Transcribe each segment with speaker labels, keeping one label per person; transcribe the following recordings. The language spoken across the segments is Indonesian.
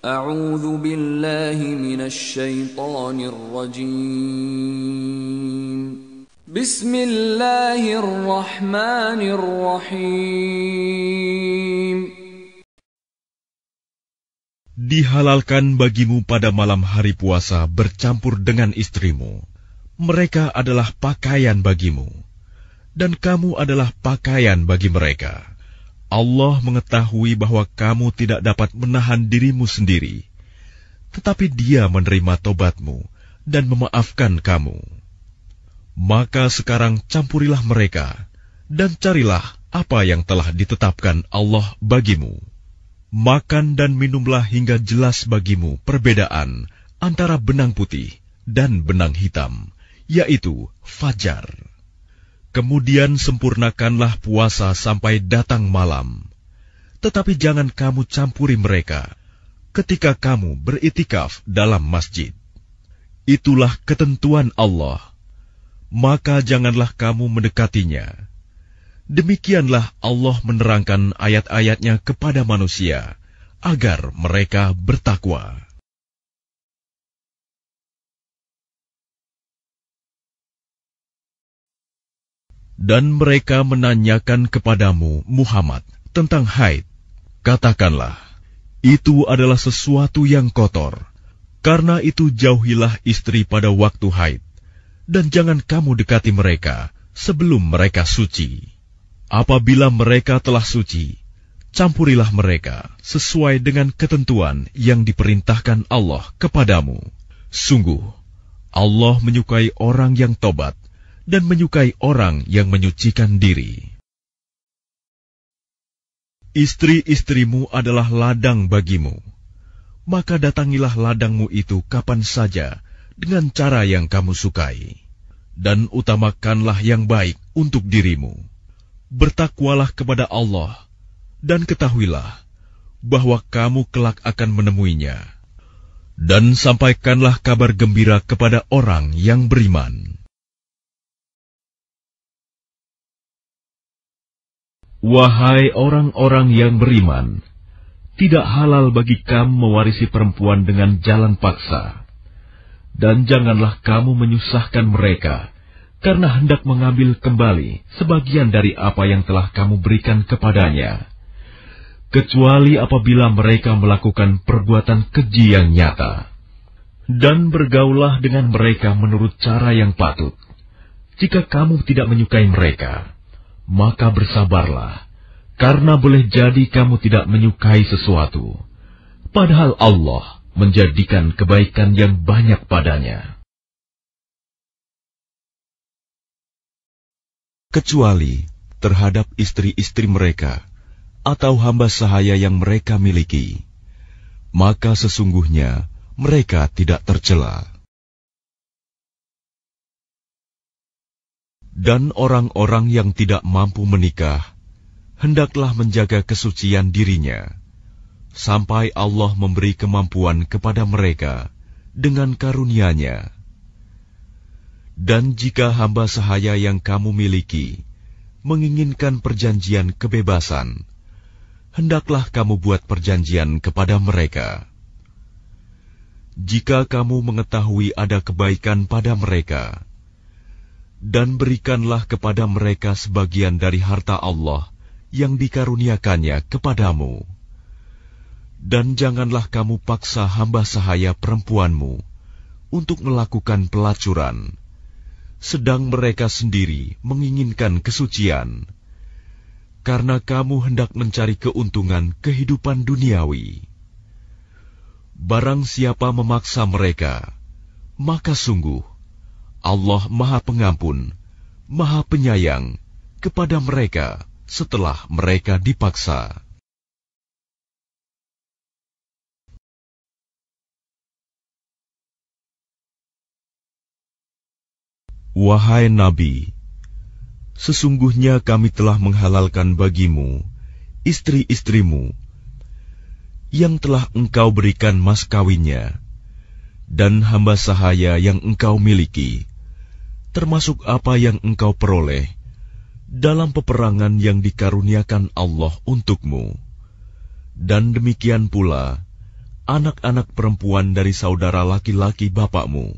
Speaker 1: أعوذ بالله من الشيطان الرجيم بسم الله الرحمن الرحيم Dihalalkan bagimu pada malam hari puasa bercampur dengan istrimu. Mereka adalah pakaian bagimu, dan kamu adalah pakaian bagi mereka. Allah mengetahui bahwa kamu tidak dapat menahan dirimu sendiri, tetapi Dia menerima tobatmu dan memaafkan kamu. Maka sekarang campurilah mereka dan carilah apa yang telah ditetapkan Allah bagimu. Makan dan minumlah hingga jelas bagimu perbedaan antara benang putih dan benang hitam, yaitu fajar. Kemudian sempurnakanlah puasa sampai datang malam. Tetapi jangan kamu campuri mereka ketika kamu beritikaf dalam masjid. Itulah ketentuan Allah. Maka janganlah kamu mendekatinya. Demikianlah Allah menerangkan ayat-ayatnya kepada manusia agar mereka bertakwa. Dan mereka menanyakan kepadamu, Muhammad, tentang haid. Katakanlah, itu adalah sesuatu yang kotor. Karena itu jauhilah istri pada waktu haid, dan jangan kamu dekati mereka sebelum mereka suci. Apabila mereka telah suci, campurilah mereka sesuai dengan ketentuan yang diperintahkan Allah kepadamu. Sungguh, Allah menyukai orang yang tobat dan menyukai orang yang menyucikan diri. Istri-istrimu adalah ladang bagimu, maka datangilah ladangmu itu kapan saja dengan cara yang kamu sukai, dan utamakanlah yang baik untuk dirimu. Bertakwalah kepada Allah, dan ketahuilah bahwa kamu kelak akan menemuinya, dan sampaikanlah kabar gembira kepada orang yang beriman. Wahai orang-orang yang beriman, tidak halal bagi kamu mewarisi perempuan dengan jalan paksa. Dan janganlah kamu menyusahkan mereka, karena hendak mengambil kembali sebagian dari apa yang telah kamu berikan kepadanya. Kecuali apabila mereka melakukan perbuatan keji yang nyata. Dan bergaulah dengan mereka menurut cara yang patut, jika kamu tidak menyukai mereka maka bersabarlah, karena boleh jadi kamu tidak menyukai sesuatu, padahal Allah menjadikan kebaikan yang banyak padanya. Kecuali terhadap istri-istri mereka atau hamba sahaya yang mereka miliki, maka sesungguhnya mereka tidak tercela. dan orang-orang yang tidak mampu menikah, hendaklah menjaga kesucian dirinya, sampai Allah memberi kemampuan kepada mereka dengan karunia-Nya. Dan jika hamba sahaya yang kamu miliki menginginkan perjanjian kebebasan, hendaklah kamu buat perjanjian kepada mereka. Jika kamu mengetahui ada kebaikan pada mereka, dan berikanlah kepada mereka sebagian dari harta Allah yang dikaruniakannya kepadamu. Dan janganlah kamu paksa hamba sahaya perempuanmu untuk melakukan pelacuran, sedang mereka sendiri menginginkan kesucian, karena kamu hendak mencari keuntungan kehidupan duniawi. Barang siapa memaksa mereka, maka sungguh Allah Maha Pengampun, Maha Penyayang kepada mereka setelah mereka dipaksa. Wahai Nabi, sesungguhnya kami telah menghalalkan bagimu istri-istrimu yang telah engkau berikan mas kawinnya dan hamba sahaya yang engkau miliki termasuk apa yang engkau peroleh dalam peperangan yang dikaruniakan Allah untukmu. Dan demikian pula anak-anak perempuan dari saudara laki-laki bapakmu,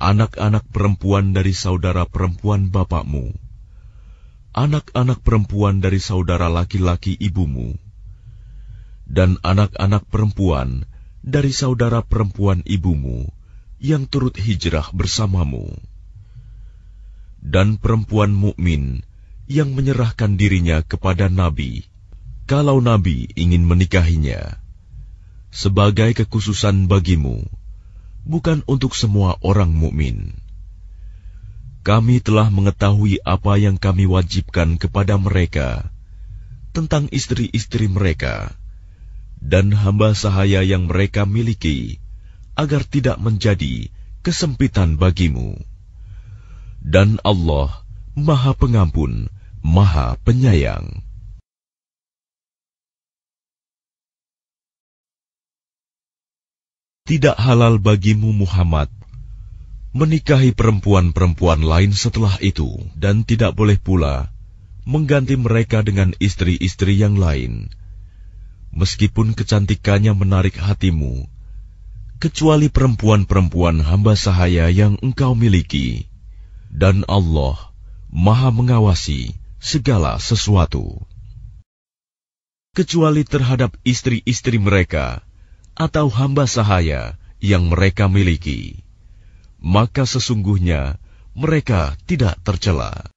Speaker 1: anak-anak perempuan dari saudara perempuan bapakmu, anak-anak perempuan dari saudara laki-laki ibumu, dan anak-anak perempuan dari saudara perempuan ibumu yang turut hijrah bersamamu dan perempuan mukmin yang menyerahkan dirinya kepada Nabi, kalau Nabi ingin menikahinya, sebagai kekhususan bagimu, bukan untuk semua orang mukmin. Kami telah mengetahui apa yang kami wajibkan kepada mereka tentang istri-istri mereka dan hamba sahaya yang mereka miliki, agar tidak menjadi kesempitan bagimu dan Allah Maha Pengampun, Maha Penyayang. Tidak halal bagimu Muhammad menikahi perempuan-perempuan lain setelah itu dan tidak boleh pula mengganti mereka dengan istri-istri yang lain. Meskipun kecantikannya menarik hatimu, kecuali perempuan-perempuan hamba sahaya yang engkau miliki dan Allah Maha Mengawasi segala sesuatu, kecuali terhadap istri-istri mereka atau hamba sahaya yang mereka miliki, maka sesungguhnya mereka tidak tercela.